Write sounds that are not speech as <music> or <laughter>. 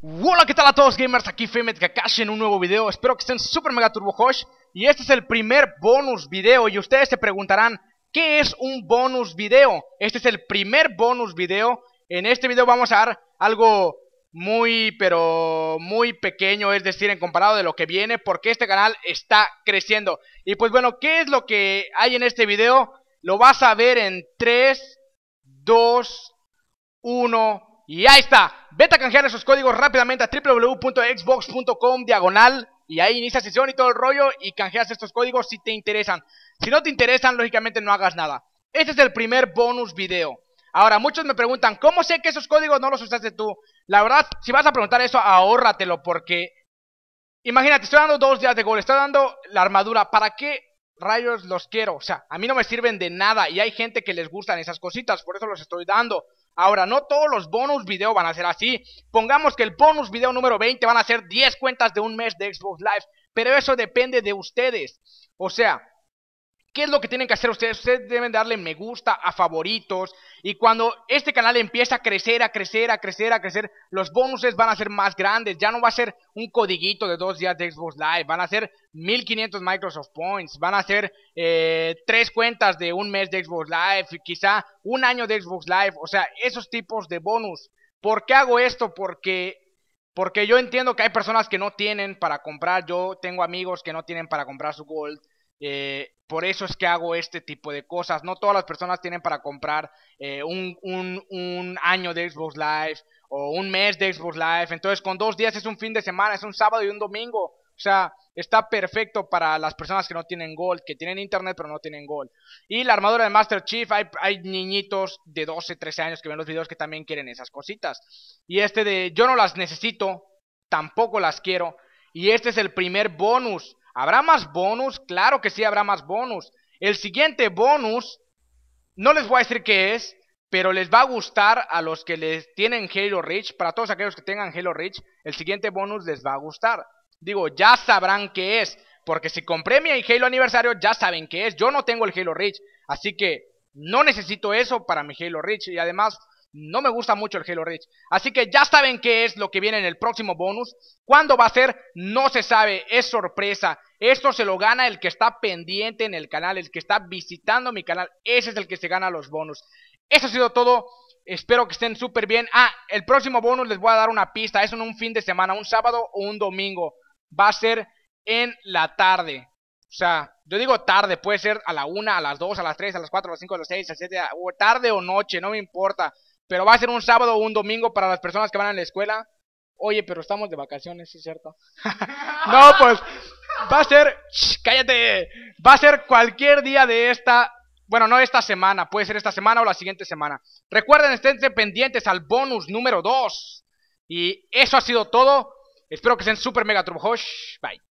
Hola, ¿qué tal a todos gamers? Aquí Femet Kakashi en un nuevo video. Espero que estén super mega turbo Y este es el primer bonus video. Y ustedes se preguntarán, ¿qué es un bonus video? Este es el primer bonus video. En este video vamos a dar algo muy, pero muy pequeño, es decir, en comparado de lo que viene, porque este canal está creciendo. Y pues bueno, ¿qué es lo que hay en este video? Lo vas a ver en 3, 2, 1... Y ahí está. Vete a canjear esos códigos rápidamente a www.xbox.com diagonal. Y ahí inicia sesión y todo el rollo y canjeas estos códigos si te interesan. Si no te interesan, lógicamente no hagas nada. Este es el primer bonus video. Ahora, muchos me preguntan, ¿cómo sé que esos códigos no los usaste tú? La verdad, si vas a preguntar eso, ahórratelo porque... Imagínate, estoy dando dos días de gol, estoy dando la armadura. ¿Para qué rayos los quiero? O sea, a mí no me sirven de nada y hay gente que les gustan esas cositas, por eso los estoy dando. Ahora, no todos los bonus video van a ser así. Pongamos que el bonus video número 20 van a ser 10 cuentas de un mes de Xbox Live. Pero eso depende de ustedes. O sea, ¿Qué es lo que tienen que hacer ustedes? Ustedes deben darle me gusta a favoritos. Y cuando este canal empieza a crecer, a crecer, a crecer, a crecer, los bonuses van a ser más grandes. Ya no va a ser un codiguito de dos días de Xbox Live. Van a ser 1500 Microsoft Points. Van a ser eh, tres cuentas de un mes de Xbox Live. Quizá un año de Xbox Live. O sea, esos tipos de bonus. ¿Por qué hago esto? Porque porque yo entiendo que hay personas que no tienen para comprar. Yo tengo amigos que no tienen para comprar su Gold. Eh, por eso es que hago este tipo de cosas. No todas las personas tienen para comprar eh, un, año de Xbox Live o un mes de Xbox Live. Entonces con dos días es un fin de semana, es un sábado y un domingo. O sea, está perfecto para las personas que no tienen Gold, que tienen internet pero no tienen Gold. Y la armadura de Master Chief, hay, hay, niñitos de 12, 13 años que ven los videos que también quieren esas cositas. Y este de yo no las necesito, tampoco las quiero. Y este es el primer bonus. ¿Habrá más bonus? Claro que sí habrá más bonus. El siguiente bonus, no les voy a decir qué es, pero les va a gustar a los que les tienen Halo Reach. Para todos aquellos que tengan Halo Reach, el siguiente bonus les va a gustar. Digo, ya sabrán qué es, porque si compré mi Halo Aniversario, ya saben qué es. Yo no tengo el Halo Reach, así que no necesito eso para mi Halo Reach. Y además, no me gusta mucho el Halo Reach. Así que ya saben qué es lo que viene en el próximo bonus. ¿Cuándo va a ser? No se sabe. Es sorpresa. Esto se lo gana el que está pendiente en el canal, el que está visitando mi canal. Ese es el que se gana los bonus. Eso ha sido todo. Espero que estén súper bien. Ah, el próximo bonus les voy a dar una pista. Es en un fin de semana, un sábado o un domingo. Va a ser en la tarde. O sea, yo digo tarde, puede ser a la una, a las dos a las tres, a las cuatro, a las cinco, a las seis a las 7, tarde o noche, no me importa. Pero va a ser un sábado o un domingo para las personas que van a la escuela. Oye, pero estamos de vacaciones, sí, cierto. <laughs> no, pues va a ser. cállate. Va a ser cualquier día de esta. Bueno, no esta semana, puede ser esta semana o la siguiente semana. Recuerden, estén pendientes al bonus número 2. Y eso ha sido todo. Espero que sean super mega turbo Bye.